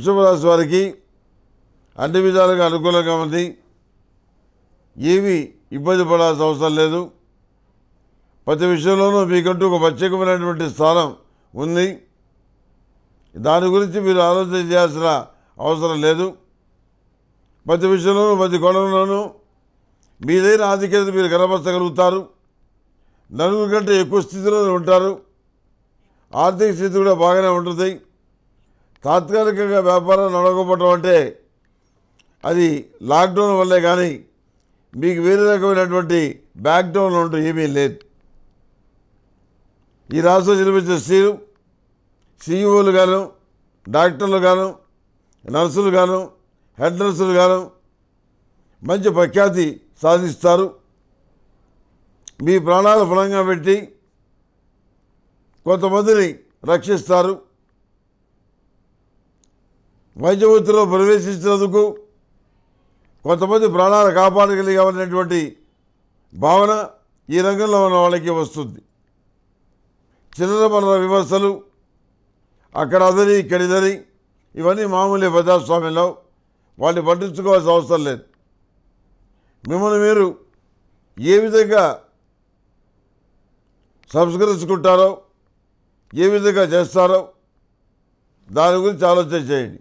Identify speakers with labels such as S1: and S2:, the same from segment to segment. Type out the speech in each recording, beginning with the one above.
S1: వృషభరాశి వారికి అన్ని విధాలుగా అనుకూలంగా ఉంది ఏమీ ఇబ్బంది పడాల్సిన అవసరం లేదు ప్రతి విషయంలోనూ మీకంటూ ఒక ప్రత్యేకమైనటువంటి స్థానం ఉంది దాని గురించి మీరు ఆలోచన చేయాల్సిన అవసరం లేదు ప్రతి విషయంలోనూ ప్రతి కోణంలోనూ మీదైన ఆధిక్యత మీరు కనపరచగలుగుతారు నలుగురు కంటే ఎక్కువ స్థితిలో ఉంటారు ఆర్థిక స్థితి కూడా బాగానే ఉంటుంది తాత్కాలికంగా వ్యాపారం నడవకపోవడం అంటే అది లాక్డౌన్ వల్లే కానీ మీకు వేరే రకమైనటువంటి బ్యాక్డౌన్ ఉంటూ ఏమీ లేదు ఈ రాష్ట్రం జన్మించిన సీఎం సీఈఓలు గాను డాక్టర్లు గాను నర్సులు గాను హెడ్ నర్సులు గాను మంచి ప్రఖ్యాతి సాధిస్తారు మీ ప్రాణాలు ఫలంగా పెట్టి కొంతమందిని రక్షిస్తారు వైద్య ప్రవేశించినందుకు కొంతమంది ప్రాణాలు కాపాడగలిగామనేటువంటి భావన ఈ రంగంలో ఉన్న వాళ్ళకి వస్తుంది చిన్నమన్న వ్యవస్థలు అక్కడ అదరి ఇక్కడిదరి ఇవన్నీ మామూలే ప్రజాస్వామ్యంలో వాళ్ళని పట్టించుకోవాల్సిన అవసరం లేదు మిమ్మల్ని మీరు ఏ విధంగా సంస్కరించుకుంటారో ఏ విధంగా చేస్తారో దాని గురించి ఆలోచన చేయండి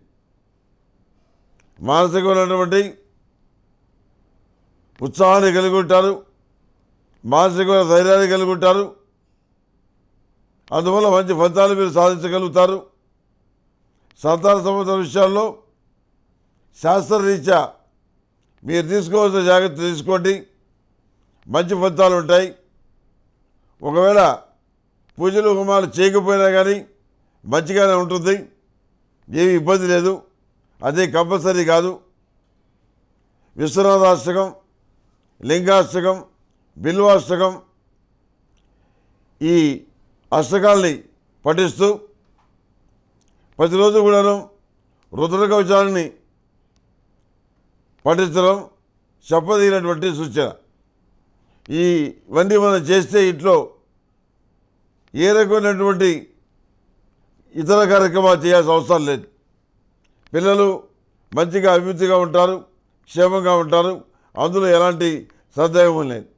S1: మానసికమైనటువంటి ఉత్సాహాన్ని కలిగి ఉంటారు మానసికమైన ధైర్యాన్ని కలిగి ఉంటారు అందువల్ల మంచి ఫలితాలు మీరు సాధించగలుగుతారు సంతాన సంబంధ విషయాల్లో శాస్త్రరీత్యా మీరు తీసుకోవాల్సిన జాగ్రత్త తీసుకోండి మంచి ఫలితాలు ఉంటాయి ఒకవేళ పూజలు ఉపమాలు చేయకపోయినా కానీ మంచిగానే ఉంటుంది ఏమి ఇబ్బంది లేదు అదే కంపల్సరీ కాదు విశ్వనాథాష్టకం లింగాష్టకం బిల్వాష్టకం ఈ అష్టకాల్ని పఠిస్తూ ప్రతిరోజు కూడాను రుద్రకవచాలని పఠించడం చెప్పదగినటువంటి సూచన ఈ ఇవన్నీ మనం చేస్తే ఇంట్లో ఏ రకమైనటువంటి ఇతర కార్యక్రమాలు చేయాల్సిన అవసరం లేదు పిల్లలు మంచిగా అభివృద్ధిగా ఉంటారు క్షేమంగా ఉంటారు అందులో ఎలాంటి సందేహం లేదు